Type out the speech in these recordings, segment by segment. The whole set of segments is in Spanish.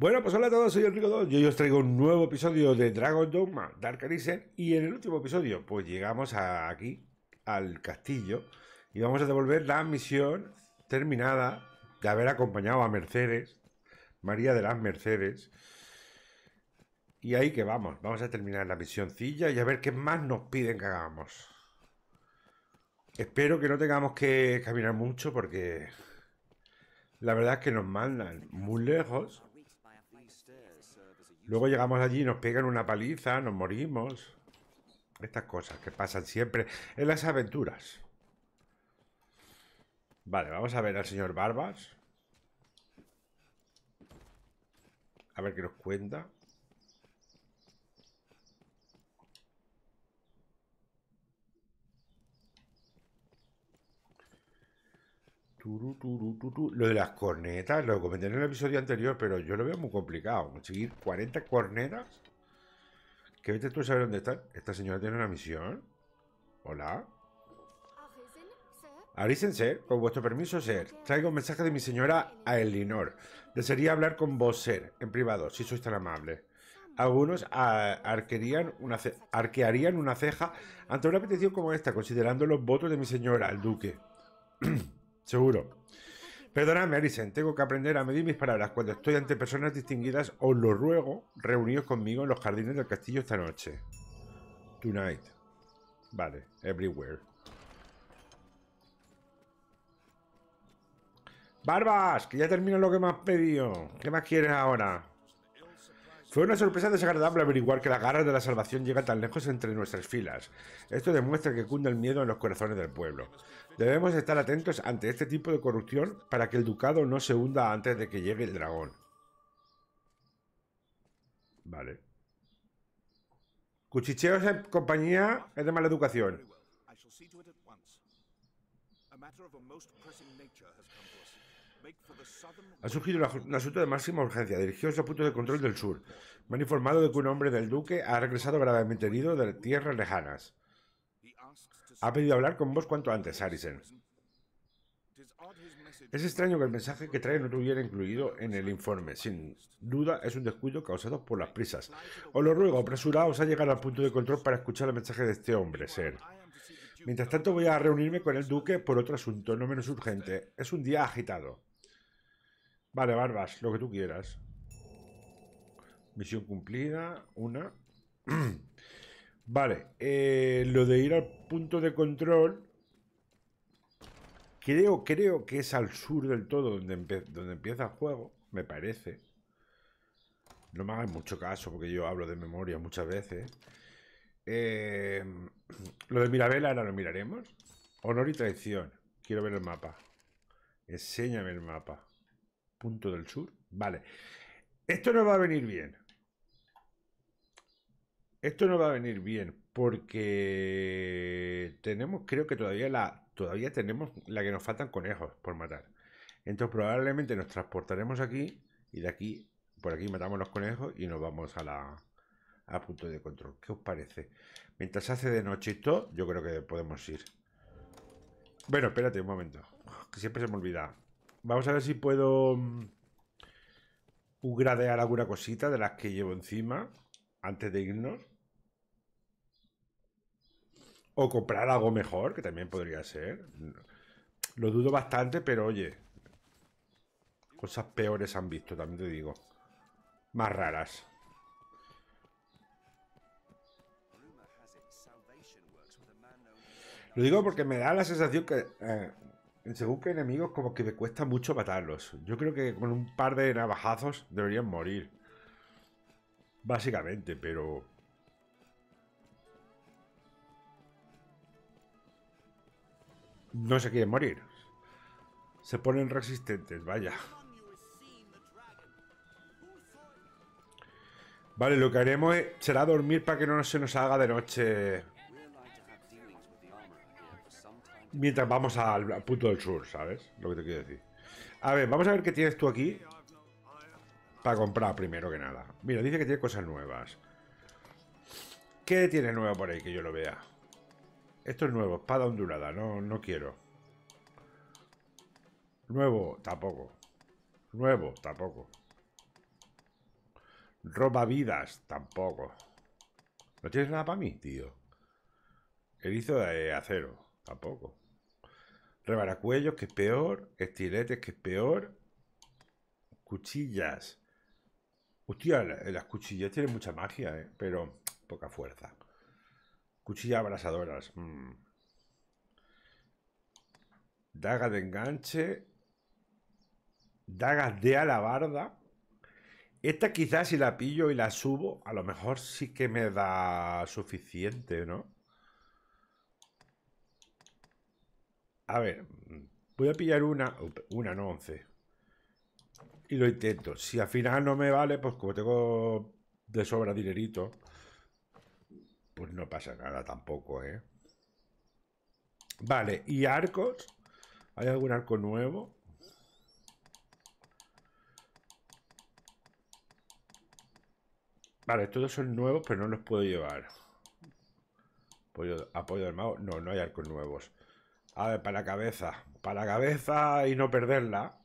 Bueno, pues hola a todos, soy Enrico 2 Yo os traigo un nuevo episodio de Dragon Dogma Dark Arisen. Y en el último episodio, pues llegamos aquí, al castillo, y vamos a devolver la misión terminada de haber acompañado a Mercedes, María de las Mercedes. Y ahí que vamos, vamos a terminar la misioncilla y a ver qué más nos piden que hagamos. Espero que no tengamos que caminar mucho porque la verdad es que nos mandan muy lejos Luego llegamos allí, nos pegan una paliza, nos morimos. Estas cosas que pasan siempre en las aventuras. Vale, vamos a ver al señor Barbas. A ver qué nos cuenta. Lo de las cornetas, lo comenté en el episodio anterior, pero yo lo veo muy complicado. Conseguir 40 cornetas. ¿Qué vete tú a saber dónde están? ¿Esta señora tiene una misión? Hola. Arisen, ser, con vuestro permiso, ser. Traigo un mensaje de mi señora a Elinor. Desearía hablar con vos, ser, en privado, si sois tan amable. Algunos arquearían una, arquearían una ceja ante una petición como esta, considerando los votos de mi señora, el duque. Seguro. Perdóname, Arisen, tengo que aprender a medir mis palabras cuando estoy ante personas distinguidas. Os lo ruego, reunidos conmigo en los jardines del castillo esta noche. Tonight. Vale, everywhere. Barbas, que ya termino lo que me has pedido. ¿Qué más quieres ahora? Fue una sorpresa desagradable averiguar que la garra de la salvación llega tan lejos entre nuestras filas. Esto demuestra que cunde el miedo en los corazones del pueblo. Debemos estar atentos ante este tipo de corrupción para que el ducado no se hunda antes de que llegue el dragón. Vale. Cuchicheos en compañía es de mala educación. Ha surgido un asunto de máxima urgencia, dirigidos a punto puntos de control del sur. Me han informado de que un hombre del duque ha regresado gravemente herido de tierras lejanas. Ha pedido hablar con vos cuanto antes, Arisen. Es extraño que el mensaje que trae no lo incluido en el informe. Sin duda es un descuido causado por las prisas. Os lo ruego, apresuraos a llegar al punto de control para escuchar el mensaje de este hombre, Ser. Mientras tanto voy a reunirme con el duque por otro asunto, no menos urgente. Es un día agitado. Vale, Barbas, lo que tú quieras. Misión cumplida, una. Vale, eh, lo de ir al punto de control, creo, creo que es al sur del todo donde, empieza el juego, me parece. No me hagas mucho caso porque yo hablo de memoria muchas veces. Eh, lo de Mirabela ahora lo miraremos. Honor y traición. Quiero ver el mapa. Enséñame el mapa. Punto del sur. Vale. Esto nos va a venir bien esto no va a venir bien porque tenemos, creo que todavía la, todavía tenemos la que nos faltan conejos por matar. Entonces probablemente nos transportaremos aquí y de aquí, por aquí matamos los conejos y nos vamos a la a punto de control. ¿Qué os parece? Mientras hace de noche esto yo creo que podemos ir. Bueno, espérate un momento, que siempre se me olvida. Vamos a ver si puedo mm, gradear alguna cosita de las que llevo encima antes de irnos. O comprar algo mejor, que también podría ser. Lo dudo bastante, pero oye. Cosas peores han visto, también te digo. Más raras. Lo digo porque me da la sensación que... Eh, según que enemigos como que me cuesta mucho matarlos. Yo creo que con un par de navajazos deberían morir. Básicamente, pero... No se quieren morir. Se ponen resistentes, vaya. Vale, lo que haremos será dormir para que no se nos haga de noche mientras vamos al, punto del sur, ¿sabes? Lo que te quiero decir. A ver, vamos a ver qué tienes tú aquí. Para comprar primero que nada. Mira, dice que tiene cosas nuevas. ¿Qué tiene nuevo por ahí que yo lo vea? Esto es nuevo, espada ondulada, no, no quiero. Nuevo, tampoco. Nuevo, tampoco. Roba vidas, tampoco. ¿No tienes nada para mí, tío? El hizo de acero, tampoco. Rebaracuellos, que es peor. Estiletes, que es peor. Cuchillas. Hostia, eh, las cuchillas tienen mucha magia, eh, pero poca fuerza. Cuchillas abrasadoras. Dagas mm. Daga de enganche. Dagas de alabarda. Esta quizás si la pillo y la subo, a lo mejor sí que me da suficiente, ¿no? A ver, mm, voy a pillar una, una no, once y lo intento. Si al final no me vale, pues como tengo de sobra dinerito, pues no pasa nada tampoco, ¿eh? Vale, ¿y arcos? ¿Hay algún arco nuevo? Vale, todos son nuevos, pero no los puedo llevar. Apoyo, apoyo del No, no hay arcos nuevos. A ver, para la cabeza. Para la cabeza y no perderla.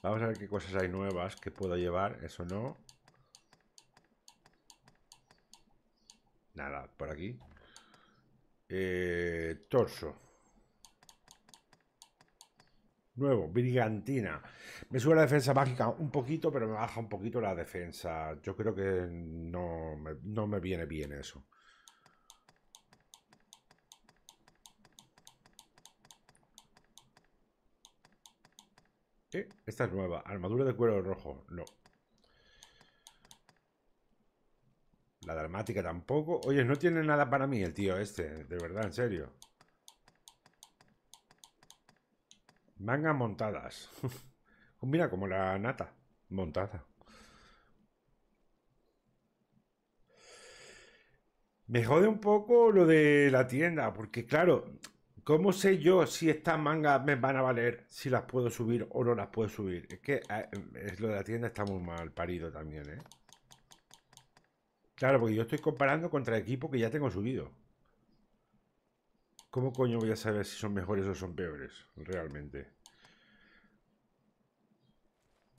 Vamos a ver qué cosas hay nuevas que puedo llevar, eso no. Nada, por aquí. Eh, torso. Nuevo, Brigantina. Me sube la defensa mágica un poquito, pero me baja un poquito la defensa. Yo creo que no me viene bien eso. esta es nueva. Armadura de cuero rojo. No. La dramática tampoco. Oye, no tiene nada para mí el tío este. De verdad, en serio. Mangas montadas. Mira, como la nata. Montada. Me jode un poco lo de la tienda, porque claro, ¿Cómo sé yo si estas mangas me van a valer, si las puedo subir o no las puedo subir? Es que ah, es lo de la tienda está muy mal parido también, ¿eh? Claro, porque yo estoy comparando contra equipos que ya tengo subido. ¿Cómo coño voy a saber si son mejores o son peores? Realmente.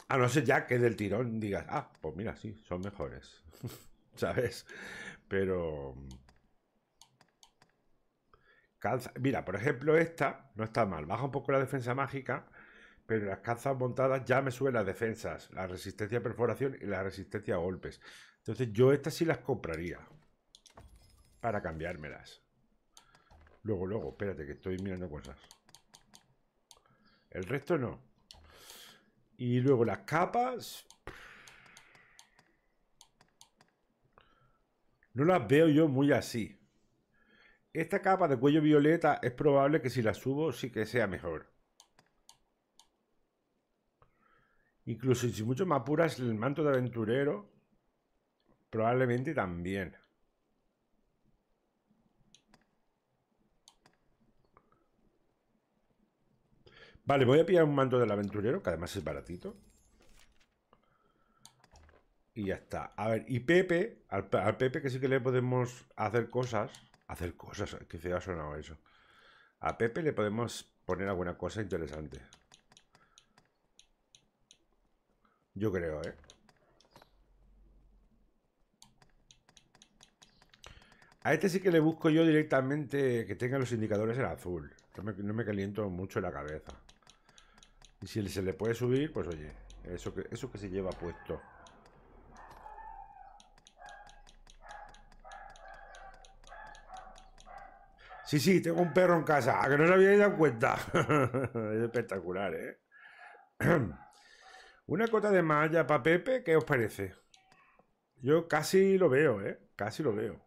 A no ser ya que del tirón digas, ah, pues mira, sí, son mejores. ¿Sabes? Pero... Mira, por ejemplo, esta no está mal. Baja un poco la defensa mágica, pero las calzas montadas ya me suben las defensas, la resistencia a perforación y la resistencia a golpes. Entonces yo estas sí las compraría para cambiármelas. Luego, luego, espérate que estoy mirando cosas. El resto no. Y luego las capas... No las veo yo muy así. Esta capa de cuello violeta es probable que si la subo sí que sea mejor. Incluso si mucho me apuras el manto de aventurero, probablemente también. Vale, voy a pillar un manto del aventurero, que además es baratito. Y ya está. A ver, y Pepe, al, al Pepe que sí que le podemos hacer cosas hacer cosas. Qué feo ha sonado eso. A Pepe le podemos poner alguna cosa interesante. Yo creo, ¿eh? A este sí que le busco yo directamente que tenga los indicadores en azul. No me, no me caliento mucho la cabeza. Y si se le puede subir, pues oye, eso que, eso que se lleva puesto. Sí, sí, tengo un perro en casa, ah, que no se había dado cuenta. es espectacular, ¿eh? Una cota de malla para Pepe, ¿qué os parece? Yo casi lo veo, ¿eh? Casi lo veo.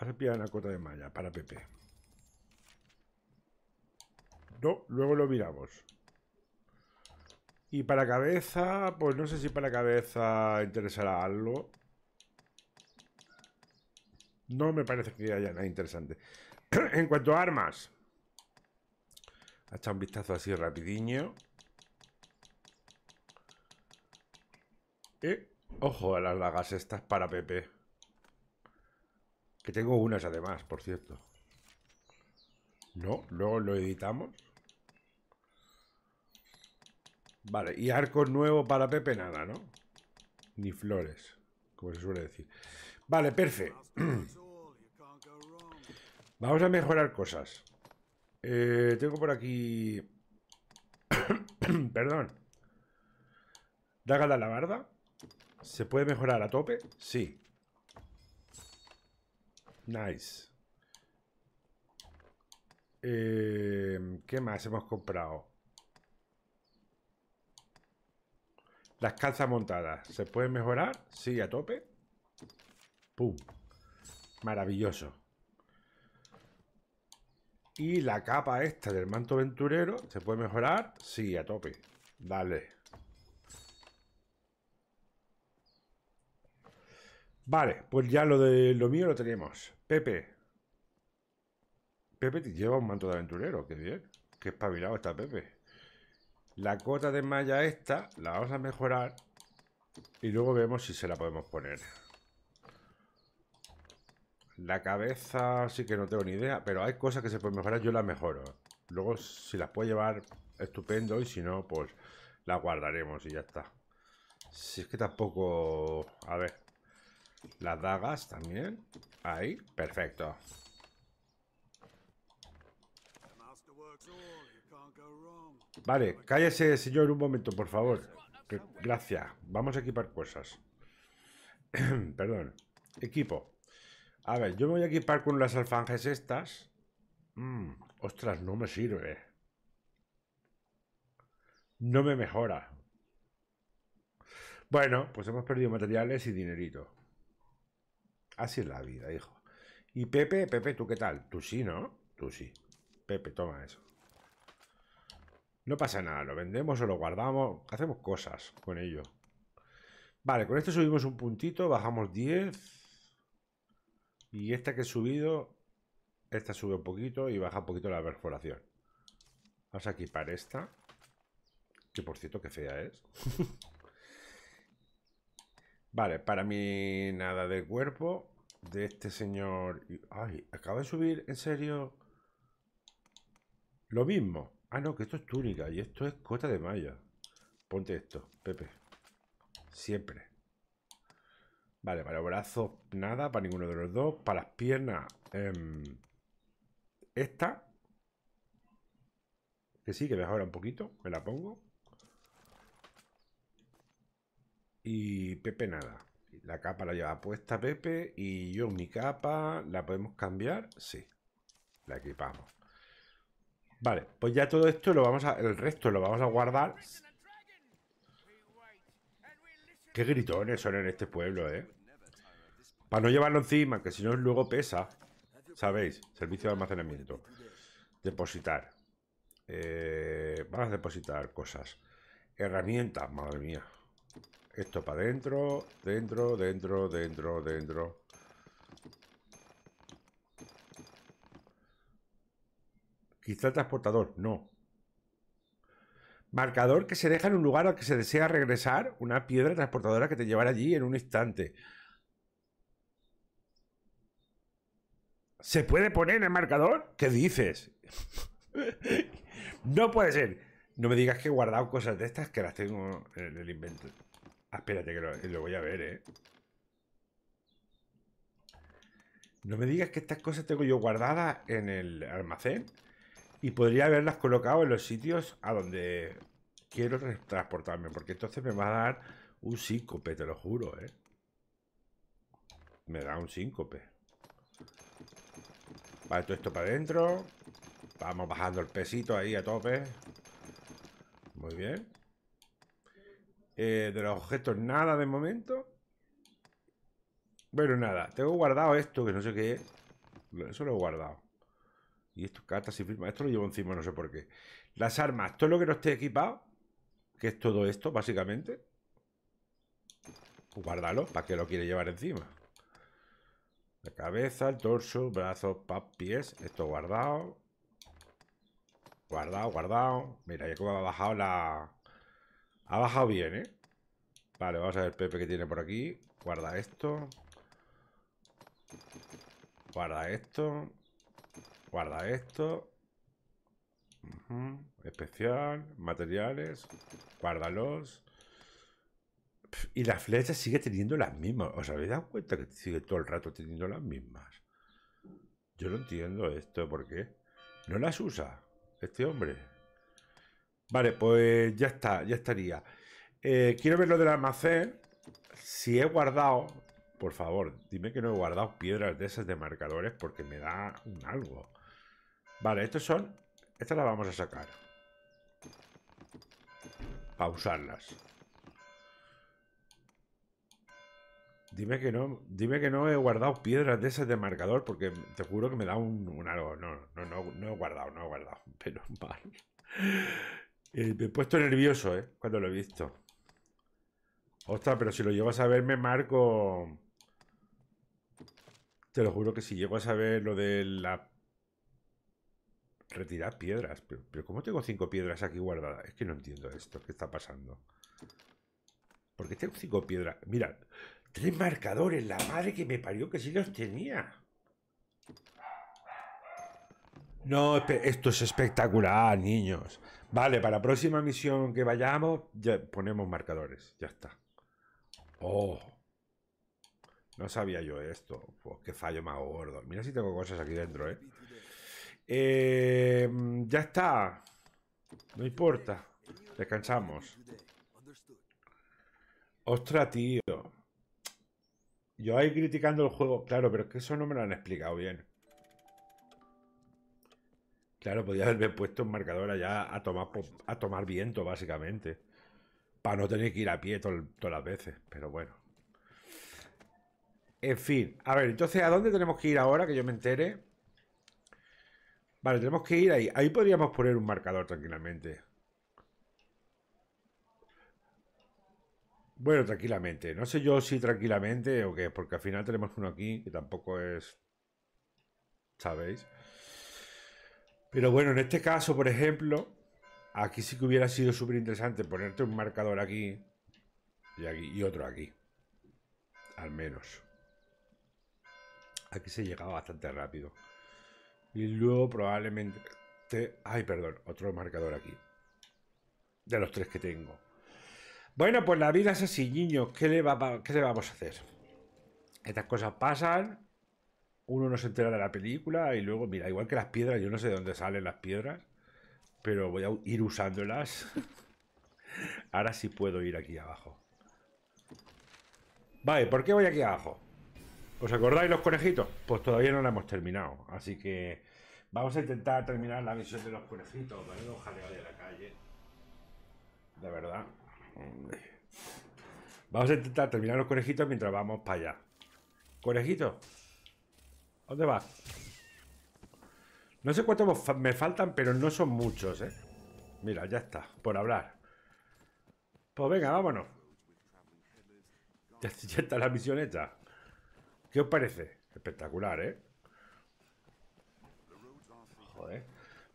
Ahora pillar una cota de malla para Pepe. No, luego lo miramos. Y para cabeza, pues no sé si para cabeza interesará algo. No me parece que haya nada interesante. en cuanto a armas. Ha un vistazo así rapidiño. ojo a las lagas estas para Pepe. Que tengo unas además, por cierto. No, luego lo editamos. Vale, y arco nuevo para Pepe nada, ¿no? Ni flores, como se suele decir. Vale, perfecto. Vamos a mejorar cosas. Eh, tengo por aquí... Perdón. Daga la barda, ¿Se puede mejorar a tope? Sí. Nice. Eh, ¿Qué más hemos comprado? Las calzas montadas. ¿Se puede mejorar? Sí, a tope. ¡Pum! Maravilloso. Y la capa esta del manto aventurero, ¿se puede mejorar? Sí, a tope. Dale. Vale, pues ya lo de lo mío lo tenemos. Pepe. Pepe lleva un manto de aventurero, qué bien. Qué espabilado está Pepe. La cota de malla esta la vamos a mejorar y luego vemos si se la podemos poner. La cabeza sí que no tengo ni idea, pero hay cosas que se pueden mejorar, yo las mejoro. Luego, si las puedo llevar, estupendo, y si no, pues las guardaremos y ya está. Si es que tampoco... A ver. Las dagas también. Ahí, perfecto. Vale, cállese, señor, un momento, por favor. gracias. Vamos a equipar cosas. Perdón. Equipo. A ver, yo me voy a equipar con las alfanjes estas. Mm, ostras, no me sirve. No me mejora. Bueno, pues hemos perdido materiales y dinerito. Así es la vida, hijo. Y Pepe, Pepe, ¿tú qué tal? Tú sí, ¿no? Tú sí. Pepe, toma eso. No pasa nada, lo vendemos o lo guardamos, hacemos cosas con ello. Vale, con esto subimos un puntito, bajamos 10. Y esta que he subido, esta sube un poquito y baja un poquito la perforación. Vamos a equipar esta. Que por cierto, que fea es. vale, para mí nada de cuerpo. De este señor... Ay, acaba de subir, en serio... Lo mismo. Ah, no, que esto es túnica y esto es cota de malla. Ponte esto, Pepe. Siempre. Vale, para los brazos nada, para ninguno de los dos. Para las piernas, em, esta. Que sí, que mejora un poquito. Me la pongo. Y Pepe nada. La capa la lleva puesta Pepe. Y yo mi capa. ¿La podemos cambiar? Sí. La equipamos. Vale, pues ya todo esto lo vamos a... El resto lo vamos a guardar. Qué gritones son en este pueblo, ¿eh? Para no llevarlo encima, que si no luego pesa. ¿Sabéis? Servicio de almacenamiento. Depositar. Eh, vamos a depositar cosas. Herramientas, madre mía. Esto para dentro, dentro, dentro, dentro, dentro. Quizá el transportador, no. Marcador que se deja en un lugar al que se desea regresar, una piedra transportadora que te llevará allí en un instante. ¿Se puede poner en el marcador? ¿Qué dices? no puede ser. No me digas que he guardado cosas de estas que las tengo en el invento. Ah, espérate que lo, eh, lo voy a ver, ¿eh? No me digas que estas cosas tengo yo guardadas en el almacén y podría haberlas colocado en los sitios a donde quiero transportarme, porque entonces me va a dar un síncope, te lo juro, ¿eh? Me da un síncope. Vale, todo esto para adentro. Vamos bajando el pesito ahí a tope. Muy bien. Eh, de los objetos nada de momento. Bueno, nada. Tengo guardado esto, que no sé qué es. Eso lo he guardado. Y esto, cartas y firmas. Esto lo llevo encima, no sé por qué. Las armas. Todo lo que no esté equipado. Que es todo esto, básicamente. guardalo guárdalo. ¿Para qué lo quiere llevar encima? La cabeza, el torso, brazos, pies. Esto guardado. Guardado, guardado. Mira, ya como ha bajado la... Ha bajado bien, ¿eh? Vale, vamos a ver Pepe que tiene por aquí. Guarda esto. Guarda esto. Guarda esto. Especial. Materiales. Guárdalos. Y la flecha sigue teniendo las mismas. ¿Os habéis dado cuenta que sigue todo el rato teniendo las mismas? Yo no entiendo esto, ¿por qué? No las usa este hombre. Vale, pues ya está, ya estaría. Eh, quiero ver lo del almacén. Si he guardado, por favor, dime que no he guardado piedras de esas de marcadores porque me da un algo. Vale, estos son... Estas las vamos a sacar. Pausarlas. Dime que no, dime que no he guardado piedras de esas de marcador, porque te juro que me da un, algo. No, no, no, he guardado, no he guardado. Pero mal. Eh, me he puesto nervioso, ¿eh? Cuando lo he visto. Ostras, pero si lo llevas a ver me marco. Te lo juro que si llego a ver lo de la. Retirar piedras. Pero, ¿cómo tengo cinco piedras aquí guardadas? Es que no entiendo esto. ¿Qué está pasando? ¿Por qué tengo cinco piedras. Mirad, Tres marcadores, la madre que me parió que sí los tenía. No, esto es espectacular, niños. Vale, para la próxima misión que vayamos, ya ponemos marcadores, ya está. Oh. No sabía yo esto. Pues qué fallo más gordo. Mira si tengo cosas aquí dentro, eh, eh ya está. No importa. Descansamos. Ostras, tío. Yo ahí criticando el juego, claro, pero es que eso no me lo han explicado bien. Claro, podría haberme puesto un marcador allá a tomar, a tomar viento, básicamente. Para no tener que ir a pie todas las veces, pero bueno. En fin, a ver, entonces, ¿a dónde tenemos que ir ahora que yo me entere? Vale, tenemos que ir ahí. Ahí podríamos poner un marcador tranquilamente. Bueno, tranquilamente. No sé yo si tranquilamente o qué, porque al final tenemos uno aquí que tampoco es... ¿Sabéis? Pero bueno, en este caso, por ejemplo, aquí sí que hubiera sido súper interesante ponerte un marcador aquí y, aquí y otro aquí. Al menos. Aquí se ha llegado bastante rápido. Y luego probablemente... Te... Ay, perdón, otro marcador aquí. De los tres que tengo. Bueno, pues la vida es así, niño. ¿Qué le, vamos a hacer? Estas cosas pasan. Uno no se entera de la película. Y luego, mira, igual que las piedras, yo no sé de dónde salen las piedras. Pero voy a ir usándolas. Ahora sí puedo ir aquí abajo. Vale, ¿por qué voy aquí abajo? ¿Os acordáis los conejitos? Pues todavía no lo hemos terminado. Así que vamos a intentar terminar la misión de los conejitos. ¿vale? Ojalá de la calle. De verdad. Vamos a intentar terminar los conejitos mientras vamos para allá. Conejito, ¿dónde vas? No sé cuántos me faltan, pero no son muchos, ¿eh? Mira, ya está, por hablar. Pues venga, vámonos. Ya, ya está la misión hecha. ¿Qué os parece? Espectacular, ¿eh? Joder.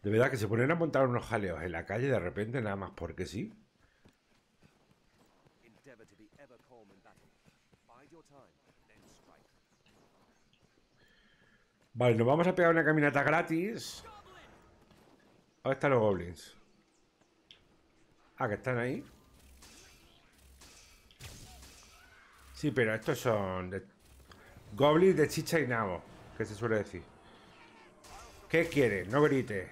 De verdad que se ponen a montar unos jaleos en la calle de repente, nada más porque sí. Vale, nos vamos a pegar una caminata gratis. ¿Dónde están los goblins. Ah, que están ahí. Sí, pero estos son goblins de chicha y nabo, que se suele decir. ¿Qué quiere No grite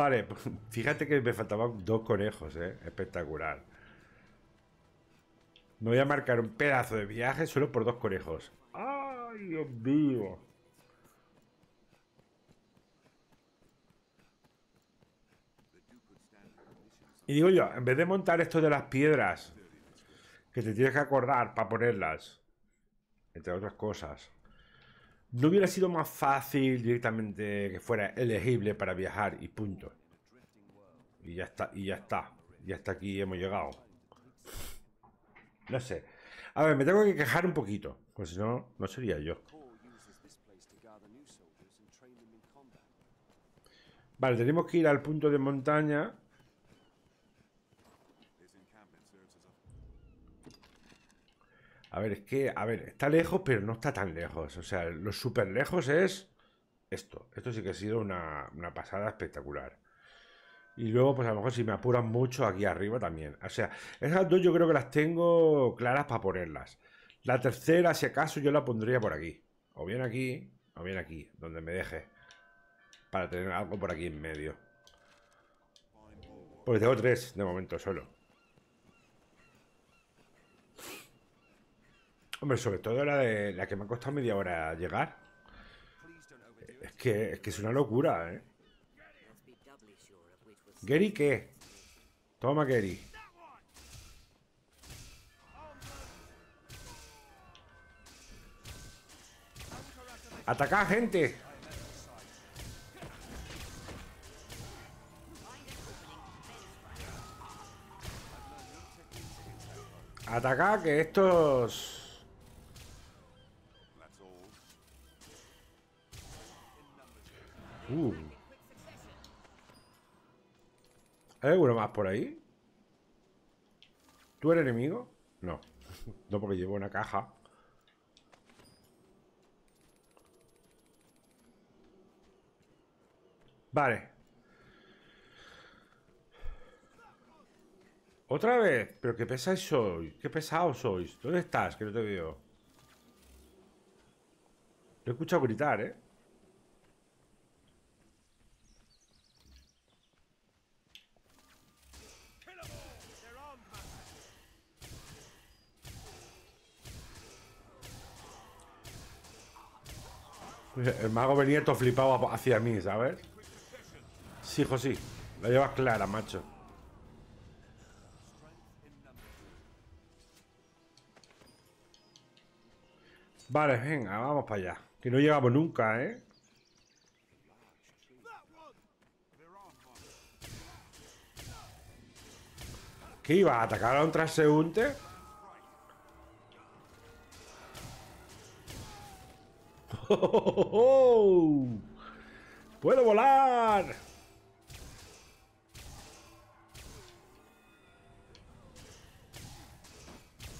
Vale, fíjate que me faltaban dos conejos, ¿eh? Espectacular. Me voy a marcar un pedazo de viaje solo por dos conejos. ¡Ay, Dios mío! Y digo yo, en vez de montar esto de las piedras, que te tienes que acordar para ponerlas, entre otras cosas. No hubiera sido más fácil directamente que fuera elegible para viajar y punto. Y ya está, y ya está. Y hasta aquí hemos llegado. No sé. A ver, me tengo que quejar un poquito. Pues si no, no sería yo. Vale, tenemos que ir al punto de montaña A ver, es que, a ver, está lejos, pero no está tan lejos. O sea, lo súper lejos es esto. Esto sí que ha sido una, pasada espectacular. Y luego, pues a lo mejor si me apuran mucho aquí arriba también. O sea, esas dos yo creo que las tengo claras para ponerlas. La tercera, si acaso, yo la pondría por aquí. O bien aquí, o bien aquí, donde me deje. Para tener algo por aquí en medio. Pues tengo tres de momento solo. Hombre, sobre todo la de la que me ha costado media hora llegar. Es que es, una locura, ¿eh? ¿Gary qué? Toma, Gary. ¡Atacá, gente! Ataca que estos... Uh. ¿Hay alguno más por ahí? ¿Tú eres enemigo? No. no porque llevo una caja. Vale. Otra vez. Pero qué pesáis sois. Qué pesado sois. ¿Dónde estás? Que no te veo. Lo he escuchado gritar, ¿eh? El mago venía todo flipado hacia mí, ¿sabes? Sí, José, Lo La llevas clara, macho. Vale, venga, vamos para allá. Que no llegamos nunca, ¿eh? ¿Qué iba a atacar a un transeúnte? ¡Puedo volar!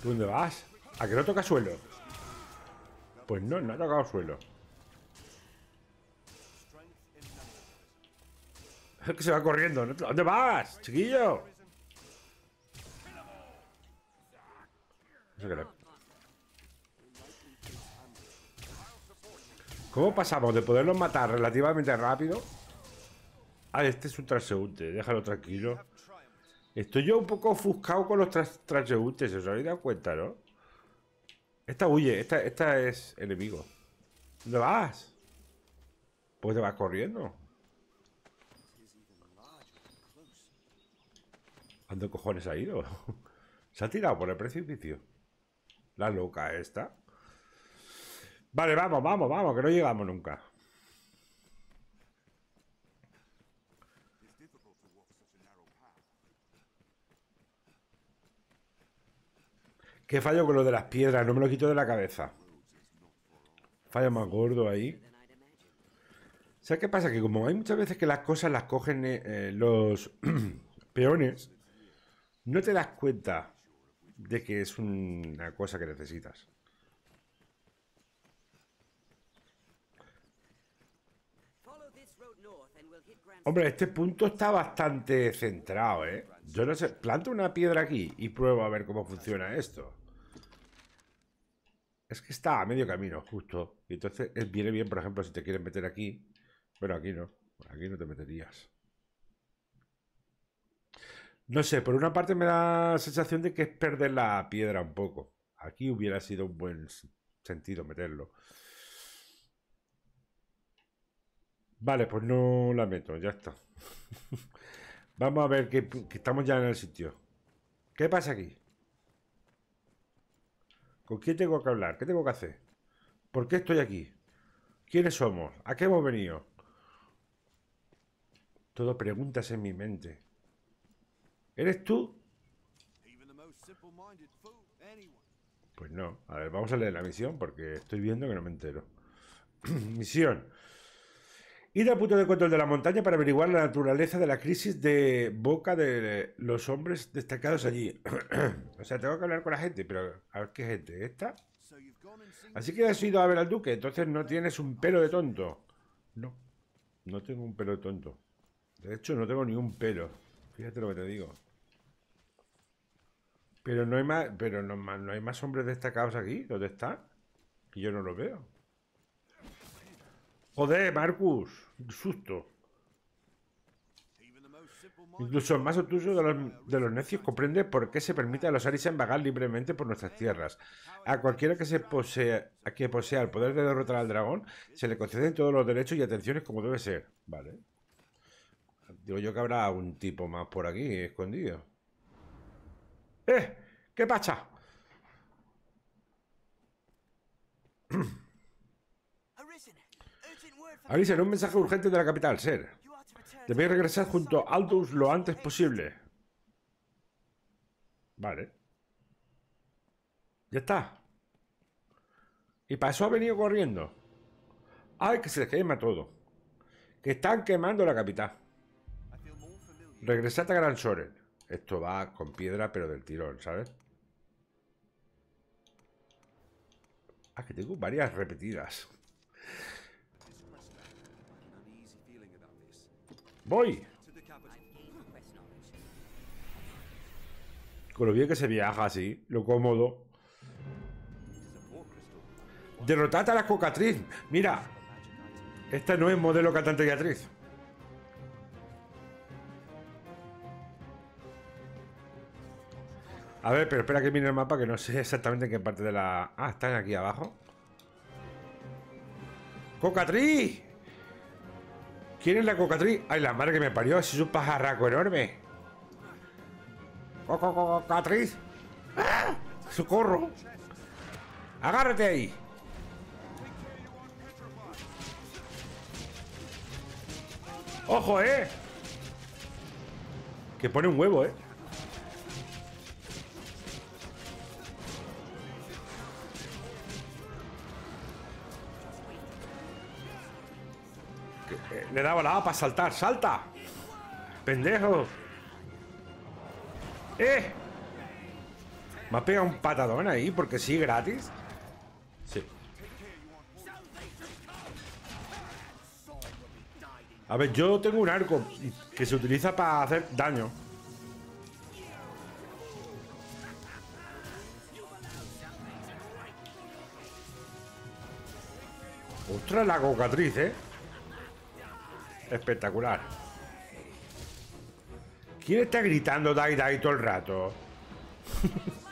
dónde vas? ¿A que no toca suelo? Pues no, no ha tocado suelo. Es que se va corriendo. ¿Dónde vas, chiquillo? No sé qué ¿Cómo pasamos de poderlos matar relativamente rápido? Ah, este es un transeúnte, déjalo tranquilo. Estoy yo un poco ofuscado con los trans transeúntes, os habéis dado cuenta, ¿no? Esta huye, esta, esta es enemigo. ¿Dónde vas? Pues te vas corriendo. ¿Dónde cojones ha ido? Se ha tirado por el precipicio. La loca esta. Vale, vamos, vamos, vamos, que no llegamos nunca. Qué fallo con lo de las piedras, no me lo quito de la cabeza. Fallo más gordo ahí. ¿Sabes qué pasa? Que como hay muchas veces que las cosas las cogen eh, eh, los peones, no te das cuenta de que es una cosa que necesitas. Hombre, este punto está bastante centrado, ¿eh? Yo no sé, planto una piedra aquí y pruebo a ver cómo funciona esto. Es que está a medio camino, justo. Y entonces eh, viene bien, por ejemplo, si te quieren meter aquí. Pero aquí no. Aquí no te meterías. No sé, por una parte me da la sensación de que es perder la piedra un poco. Aquí hubiera sido un buen sentido meterlo. Vale, pues no la meto, ya está. Vamos a ver que, estamos ya en el sitio. ¿Qué pasa aquí? ¿Con quién tengo que hablar? ¿Qué tengo que hacer? ¿Por qué estoy aquí? ¿Quiénes somos? ¿A qué hemos venido? Todo preguntas en mi mente. ¿Eres tú? Pues no. A ver, vamos a leer la misión porque estoy viendo que no me entero. misión ir al punto de control de la montaña para averiguar la naturaleza de la crisis de boca de los hombres destacados allí. o sea, tengo que hablar con la gente, pero a ver qué gente, ¿esta? Así que has ido a ver al duque, entonces no tienes un pelo de tonto. No, no tengo un pelo de tonto. De hecho, no tengo ni un pelo. Fíjate lo que te digo. Pero no hay más, pero no, no hay más hombres destacados aquí. ¿Dónde están? Y yo no los veo. Joder, Marcus, susto. Incluso el más obtuso de los, necios comprende por qué se permite a los Arisen vagar libremente por nuestras tierras. A cualquiera que, se posea, a posea el poder de derrotar al dragón, se le conceden todos los derechos y atenciones como debe ser. Vale. Digo yo que habrá un tipo más por aquí, escondido. ¡Eh! ¿Qué pasa? en un mensaje urgente de la capital, Ser. Debéis regresar junto a Aldous lo antes posible. Vale. Ya está. Y para eso ha venido corriendo. ¡Ay, que se quema todo! Que están quemando la capital. Regresad a Gran Soren. Esto va con piedra, pero del tirón, ¿sabes? Ah, que tengo varias repetidas. Voy. Con lo bien que se viaja así, lo cómodo. ¡Derrotad a la cocatriz. Mira, esta no es modelo cantante y actriz. A ver, pero espera que mire el mapa que no sé exactamente en qué parte de la... Ah, están aquí abajo. ¡Cocatriz! ¿Quién es la cocatriz? Ay, la madre que me parió, es un pajarraco enorme. ¡Cocatriz! ¡Ah! ¡Socorro! ¡Agárrate ahí! ¡Ojo, eh! Que pone un huevo, eh. Le daba la A para saltar. ¡Salta! ¡Pendejo! ¡Eh! Me ha pegado un patadón ahí porque sí, gratis. Sí. A ver, yo tengo un arco que se utiliza para hacer daño. Ostras, la cocatriz, ¿eh? Espectacular. ¿Quién está gritando Dai Dai todo el rato?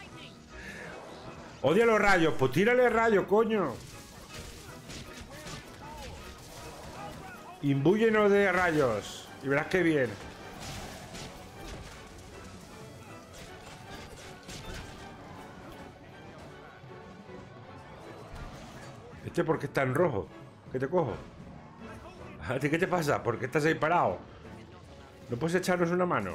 Odia los rayos, pues tírale rayos, coño. Imbúyenos de rayos. Y verás qué bien. ¿Este por qué está en rojo? ¿Qué te cojo? ¿A ti qué te pasa? ¿Por qué estás ahí parado? ¿No puedes echarnos una mano?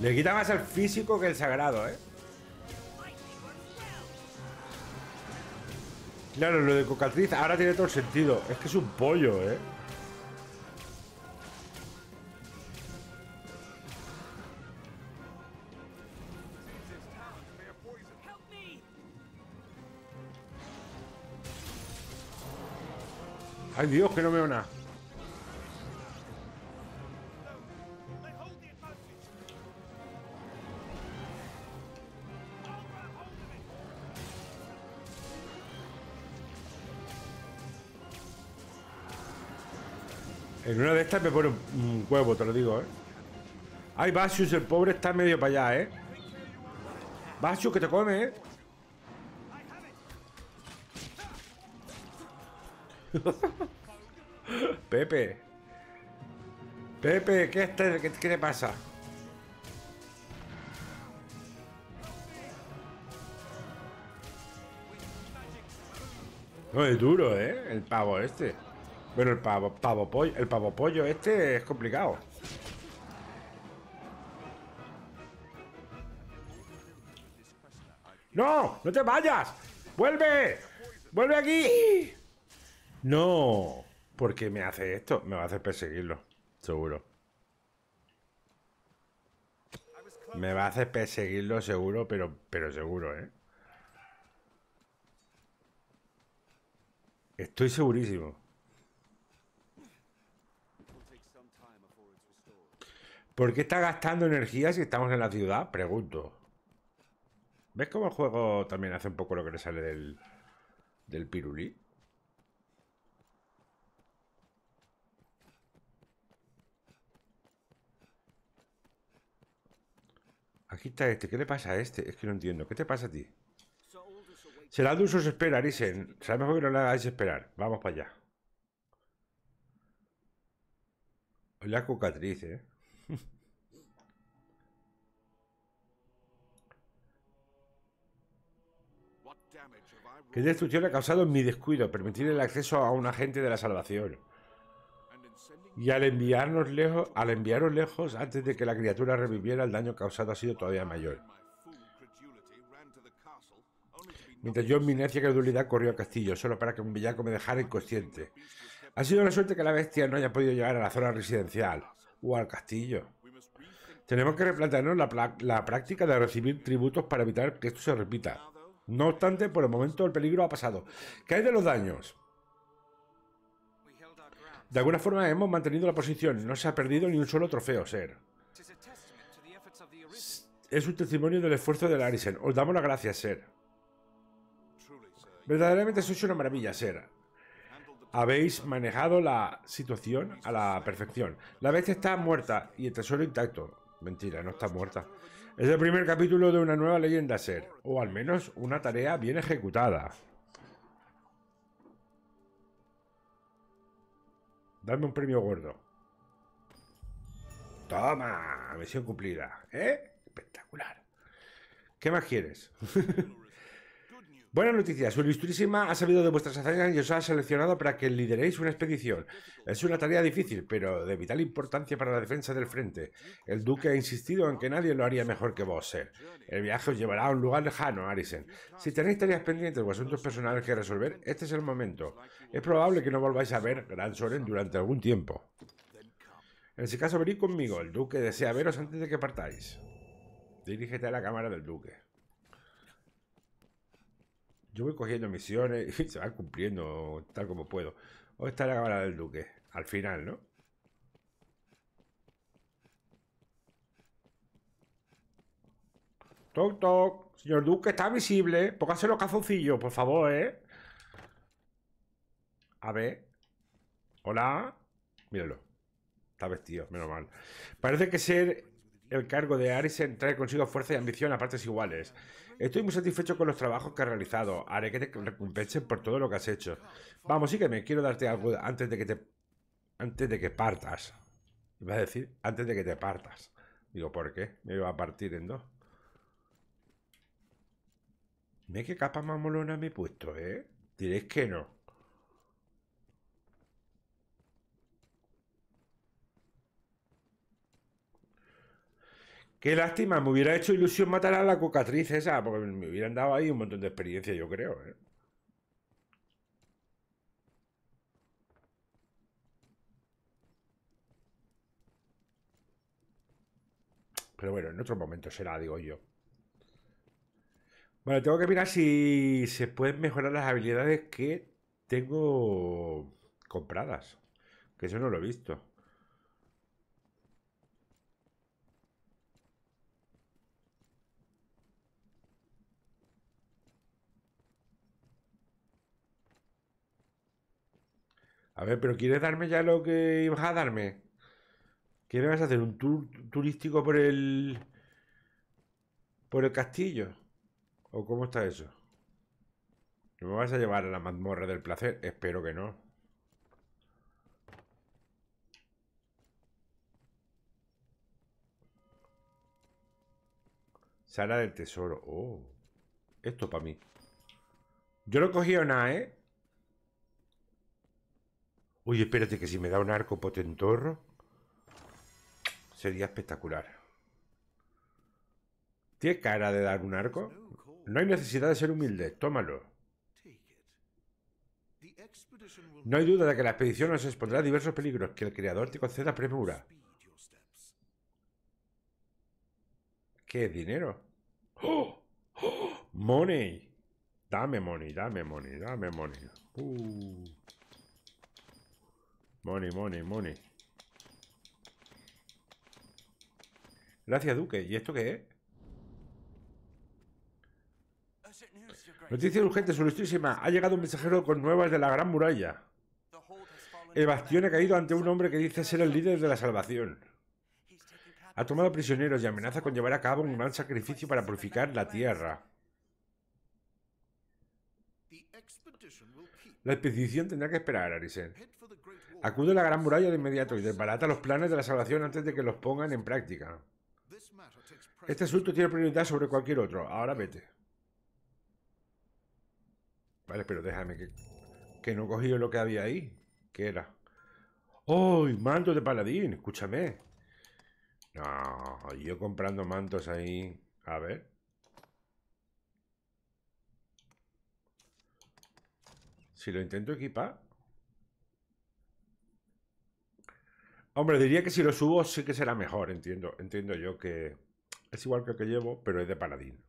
Le quita más al físico que el sagrado, ¿eh? Claro, lo de Cocatriz ahora tiene todo el sentido. Es que es un pollo, ¿eh? Ay, Dios, que no veo nada. En una de estas me pone un huevo, te lo digo, ¿eh? Ay, Basius, el pobre está medio para allá, ¿eh? Basius, que te come, ¿eh? Pepe. Pepe, ¿qué, te qué, qué pasa? No, es duro, ¿eh? El pavo este. Bueno, el pavo, pavo pollo, el pavo pollo este es complicado. ¡No! ¡No te vayas! ¡Vuelve! ¡Vuelve aquí! No, porque me hace esto. Me va a hacer perseguirlo, seguro. Me va a hacer perseguirlo seguro, pero, pero seguro, ¿eh? Estoy segurísimo. ¿Por qué está gastando energía si estamos en la ciudad? Pregunto. ¿Ves cómo el juego también hace un poco lo que le sale del, del pirulí? Aquí está este. ¿Qué le pasa a este? Es que no entiendo. ¿Qué te pasa a ti? Será de usos espera, Arisen. Sabemos que no la hagáis esperar. Vamos para allá. La cocatriz, ¿eh? ¿Qué destrucción ha causado mi descuido? Permitir el acceso a un agente de la salvación y al enviarnos lejos, al enviaros lejos antes de que la criatura reviviera, el daño causado ha sido todavía mayor. Mientras yo en mi inercia y credulidad corrió al castillo, solo para que un villaco me dejara inconsciente. Ha sido la suerte que la bestia no haya podido llegar a la zona residencial o al castillo. Tenemos que replantearnos la, la práctica de recibir tributos para evitar que esto se repita. No obstante, por el momento el peligro ha pasado. ¿Qué hay de los daños? De alguna forma hemos mantenido la posición, no se ha perdido ni un solo trofeo, Ser. Es un testimonio del esfuerzo de Larisen. Os damos las gracias, Ser. Verdaderamente sois una maravilla, Ser. Habéis manejado la situación a la perfección. La bestia está muerta y el tesoro intacto. Mentira, no está muerta. Es el primer capítulo de una nueva leyenda, Ser. O al menos una tarea bien ejecutada. Dame un premio gordo. Toma, misión cumplida. ¿Eh? Espectacular. ¿Qué más quieres? Buenas noticias, su ilustrísima ha sabido de vuestras hazañas y os ha seleccionado para que lideréis una expedición. Es una tarea difícil, pero de vital importancia para la defensa del frente. El duque ha insistido en que nadie lo haría mejor que vos, eh. El viaje os llevará a un lugar lejano, Arisen. Si tenéis tareas pendientes o asuntos personales que resolver, este es el momento. Es probable que no volváis a ver Gran Soren durante algún tiempo. En ese caso, venid conmigo. El duque desea veros antes de que partáis. Dirígete a la cámara del duque. Yo voy cogiendo misiones y se van cumpliendo tal como puedo. Hoy está la cámara del duque? Al final, ¿no? Toc, toc. Señor duque, está visible. Póngase los cazoncillos, por favor, ¿eh? A ver. Hola. Míralo. Está vestido, menos mal. Parece que ser el cargo de Arisen trae consigo fuerza y ambición a partes iguales. Estoy muy satisfecho con los trabajos que has realizado. Haré que te recompensen por todo lo que has hecho. Vamos, sí que me Quiero darte algo antes de que te... Antes de que partas. Iba a decir, antes de que te partas. Digo, ¿por qué? Me iba a partir en dos. Mira qué capa más molona me he puesto, ¿eh? Diréis que no. Qué lástima, me hubiera hecho ilusión matar a la cocatriz esa, porque me hubieran dado ahí un montón de experiencia, yo creo, ¿eh? Pero bueno, en otro momento será, digo yo. Bueno, tengo que mirar si se pueden mejorar las habilidades que tengo compradas. Que eso no lo he visto. A ver, pero ¿quieres darme ya lo que ibas a darme? ¿Quieres hacer un tour turístico por el. por el castillo? ¿O cómo está eso? ¿No me vas a llevar a la mazmorra del placer? Espero que no. Sala del tesoro. Oh. Esto para mí. Yo no he cogido nada, ¿eh? Uy, espérate, que si me da un arco potentorro, sería espectacular. ¿Tiene cara de dar un arco? No hay necesidad de ser humilde, tómalo. No hay duda de que la expedición nos expondrá a diversos peligros, que el creador te conceda premura. ¿Qué dinero? ¡Oh! ¡Oh! ¡Money! Dame money, dame money, dame money. Uh. Money, money, money. Gracias, Duque. ¿Y esto qué es? Noticia urgente, solistísima. Ha llegado un mensajero con nuevas de la Gran Muralla. El bastión ha caído ante un hombre que dice ser el líder de la salvación. Ha tomado prisioneros y amenaza con llevar a cabo un gran sacrificio para purificar la tierra. La expedición tendrá que esperar, Arisen. Acude a la Gran Muralla de inmediato y desbarata los planes de la salvación antes de que los pongan en práctica. Este asunto tiene prioridad sobre cualquier otro. Ahora vete. Vale, pero déjame que, que no he cogido lo que había ahí. ¿Qué era? ¡Oh, manto de paladín! Escúchame. No, yo comprando mantos ahí. A ver. Si lo intento equipar. Hombre, diría que si lo subo sí que será mejor, entiendo. Entiendo yo que es igual que el que llevo, pero es de paladín.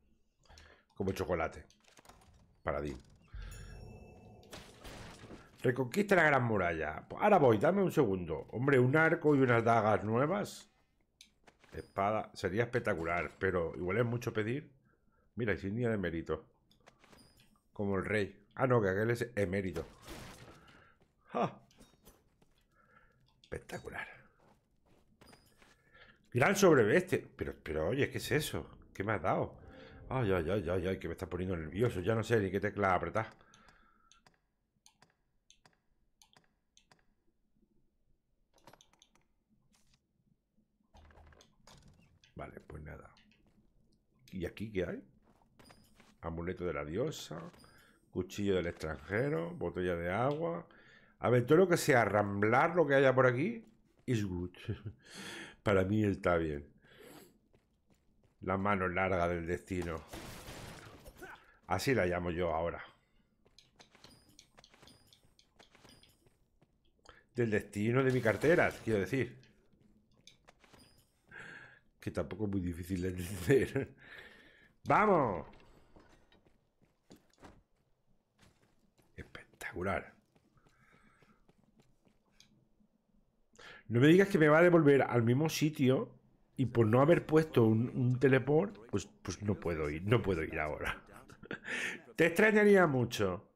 Como chocolate. Paladín. Reconquista la gran muralla. ahora voy, dame un segundo. Hombre, un arco y unas dagas nuevas. Espada. Sería espectacular, pero igual es mucho pedir. Mira, insignia de mérito. Como el rey. Ah, no, que aquel es emérito. ¡Ja! Espectacular. Gran sobreveste. Pero, pero oye, ¿qué es eso? ¿Qué me has dado? Ay, ay, ay, ay, ay, que me está poniendo nervioso. Ya no sé ni qué tecla apretar. Vale, pues nada. ¿Y aquí qué hay? Amuleto de la diosa, cuchillo del extranjero, botella de agua. A ver, todo lo que sea ramblar lo que haya por aquí is good. Para mí está bien. La mano larga del destino. Así la llamo yo ahora. Del destino de mi cartera, quiero decir. Que tampoco es muy difícil de entender. ¡Vamos! Espectacular. No me digas que me va a devolver al mismo sitio y por no haber puesto un, teleport, pues, pues no puedo ir, no puedo ir ahora. Te extrañaría mucho.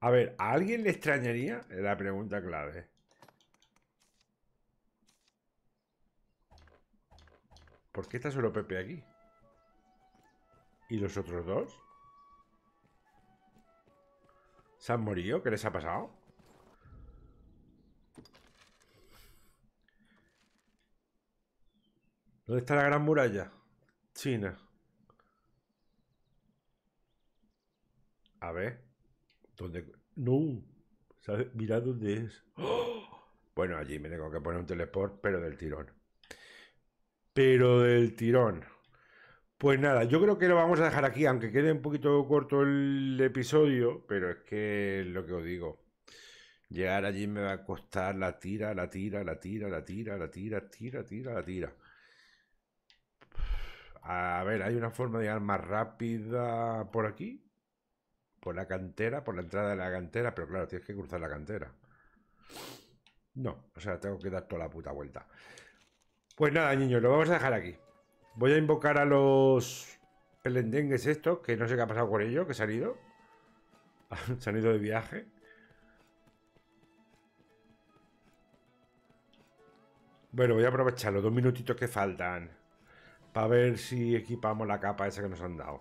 A ver, ¿a alguien le extrañaría? Es la pregunta clave. ¿Por qué está solo Pepe aquí? ¿Y los otros dos? ¿Se han morido? ¿Qué les ha pasado? ¿Dónde está la gran muralla? China. A ver. ¿Dónde? No. Mira dónde es. ¡Oh! Bueno, allí me tengo que poner un teleport, pero del tirón. Pero del tirón. Pues nada, yo creo que lo vamos a dejar aquí, aunque quede un poquito corto el episodio, pero es que lo que os digo. Llegar allí me va a costar la tira, la tira, la tira, la tira, la tira, tira, la tira. A ver, ¿hay una forma de llegar más rápida por aquí? Por la cantera, por la entrada de la cantera, pero claro, tienes que cruzar la cantera. No, o sea, tengo que dar toda la puta vuelta. Pues nada, niños, lo vamos a dejar aquí. Voy a invocar a los pelendengues estos, que no sé qué ha pasado con ellos, que se han ido. se han ido de viaje. Bueno, voy a aprovechar los dos minutitos que faltan. Para ver si equipamos la capa esa que nos han dado.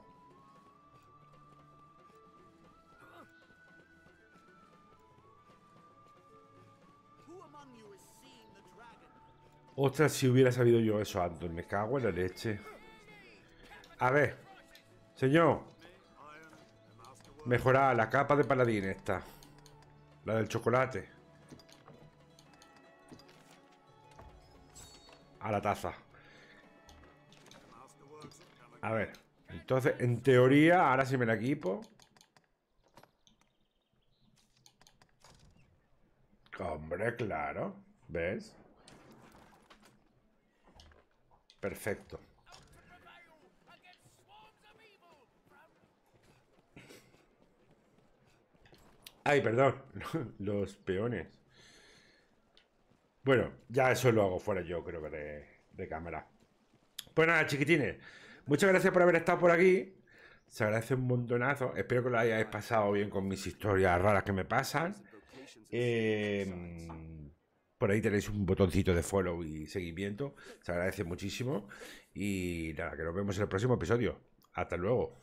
Ostras, si hubiera sabido yo eso antes, me cago en la leche. A ver, señor. Mejorar la capa de paladín esta. La del chocolate. A la taza. A ver, entonces, en teoría, ahora sí me la equipo. Hombre, claro. ¿Ves? Perfecto. Ay, perdón. Los peones. Bueno, ya eso lo hago fuera yo, creo que de, de cámara. Pues nada, chiquitines. Muchas gracias por haber estado por aquí. Se agradece un montonazo. Espero que lo hayáis pasado bien con mis historias raras que me pasan. Eh, por ahí tenéis un botoncito de follow y seguimiento. Se agradece muchísimo. Y nada, que nos vemos en el próximo episodio. Hasta luego.